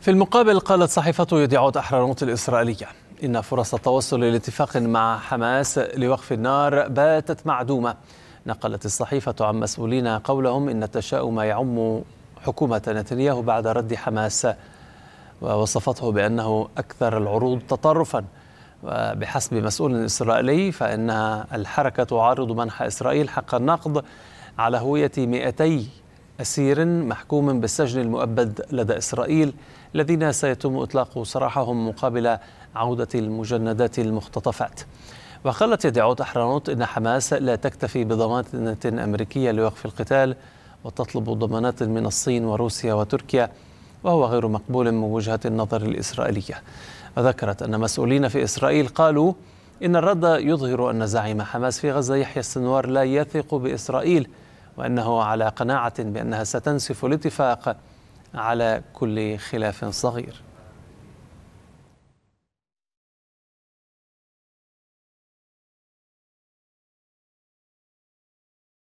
في المقابل قالت صحيفة يديعوت أحرانوت الإسرائيلية إن فرص التوصل لاتفاق مع حماس لوقف النار باتت معدومة نقلت الصحيفة عن مسؤولين قولهم إن التشاؤم يعم حكومة نتنياهو بعد رد حماس ووصفته بأنه أكثر العروض تطرفا وبحسب مسؤول إسرائيلي فإن الحركة تعارض منح إسرائيل حق النقض على هوية 200 أسير محكوم بالسجن المؤبد لدى إسرائيل الذين سيتم إطلاق سراحهم مقابل عودة المجندات المختطفات وقالت يدعوت أحرانوت أن حماس لا تكتفي بضمانة أمريكية لوقف القتال وتطلب ضمانات من الصين وروسيا وتركيا وهو غير مقبول من وجهة النظر الإسرائيلية وذكرت أن مسؤولين في إسرائيل قالوا إن الرد يظهر أن زعيم حماس في غزة يحيى السنوار لا يثق بإسرائيل وأنه على قناعة بأنها ستنسف الاتفاق على كل خلاف صغير